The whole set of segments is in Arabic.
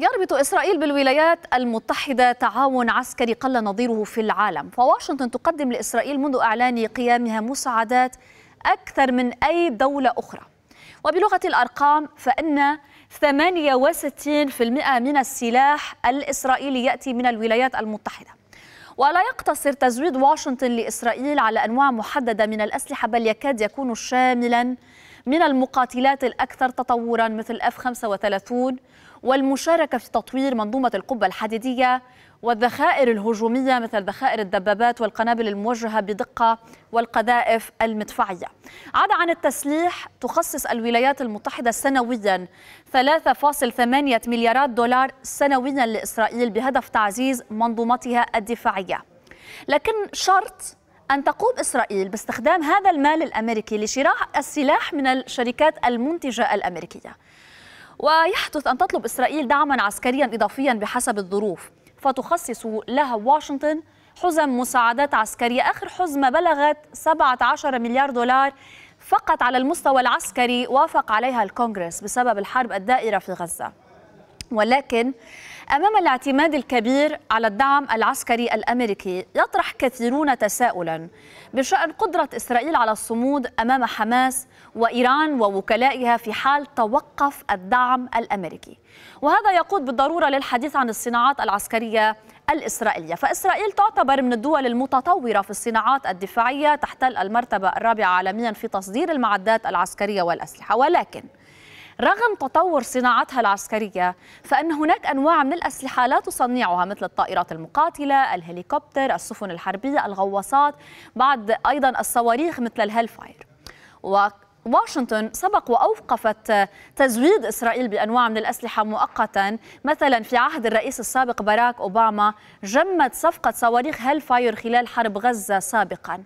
يربط إسرائيل بالولايات المتحدة تعاون عسكري قل نظيره في العالم فواشنطن تقدم لإسرائيل منذ إعلان قيامها مساعدات أكثر من أي دولة أخرى وبلغة الأرقام فإن 68% من السلاح الإسرائيلي يأتي من الولايات المتحدة ولا يقتصر تزويد واشنطن لإسرائيل على أنواع محددة من الأسلحة بل يكاد يكون شاملا من المقاتلات الأكثر تطورا مثل F-35 والمشاركة في تطوير منظومة القبة الحديدية والذخائر الهجومية مثل ذخائر الدبابات والقنابل الموجهة بدقة والقذائف المدفعية عدا عن التسليح تخصص الولايات المتحدة سنويا 3.8 مليارات دولار سنويا لإسرائيل بهدف تعزيز منظومتها الدفاعية لكن شرط أن تقوم إسرائيل باستخدام هذا المال الأمريكي لشراء السلاح من الشركات المنتجة الأمريكية ويحدث أن تطلب إسرائيل دعما عسكريا إضافيا بحسب الظروف فتخصص لها واشنطن حزم مساعدات عسكرية آخر حزمة بلغت 17 مليار دولار فقط على المستوى العسكري وافق عليها الكونغرس بسبب الحرب الدائرة في غزة ولكن امام الاعتماد الكبير على الدعم العسكري الامريكي يطرح كثيرون تساؤلا بشان قدره اسرائيل على الصمود امام حماس وايران ووكلائها في حال توقف الدعم الامريكي وهذا يقود بالضروره للحديث عن الصناعات العسكريه الإسرائيلية فإسرائيل تعتبر من الدول المتطورة في الصناعات الدفاعية تحتل المرتبة الرابعة عالميا في تصدير المعدات العسكرية والأسلحة ولكن رغم تطور صناعتها العسكرية فإن هناك أنواع من الأسلحة لا تصنعها مثل الطائرات المقاتلة الهليكوبتر السفن الحربية الغواصات بعد أيضا الصواريخ مثل الهلفاير واشنطن سبق وأوقفت تزويد إسرائيل بأنواع من الأسلحة مؤقتا مثلا في عهد الرئيس السابق باراك أوباما جمت صفقة صواريخ هالفاير خلال حرب غزة سابقا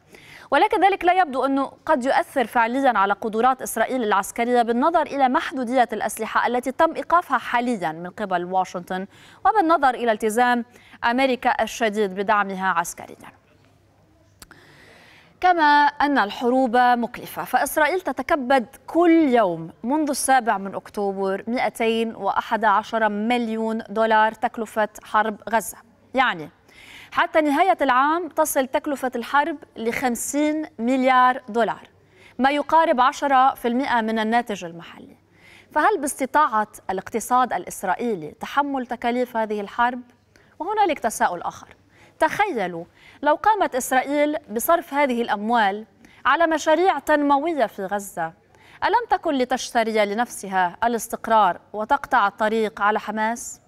ولكن ذلك لا يبدو أنه قد يؤثر فعليا على قدرات إسرائيل العسكرية بالنظر إلى محدودية الأسلحة التي تم إيقافها حاليا من قبل واشنطن وبالنظر إلى التزام أمريكا الشديد بدعمها عسكريا كما أن الحروب مكلفة فإسرائيل تتكبد كل يوم منذ السابع من أكتوبر 211 مليون دولار تكلفة حرب غزة يعني حتى نهاية العام تصل تكلفة الحرب ل 50 مليار دولار ما يقارب 10% من الناتج المحلي فهل باستطاعة الاقتصاد الإسرائيلي تحمل تكاليف هذه الحرب؟ وهنالك تساؤل آخر تخيلوا لو قامت إسرائيل بصرف هذه الأموال على مشاريع تنموية في غزة ألم تكن لتشتري لنفسها الاستقرار وتقطع الطريق على حماس؟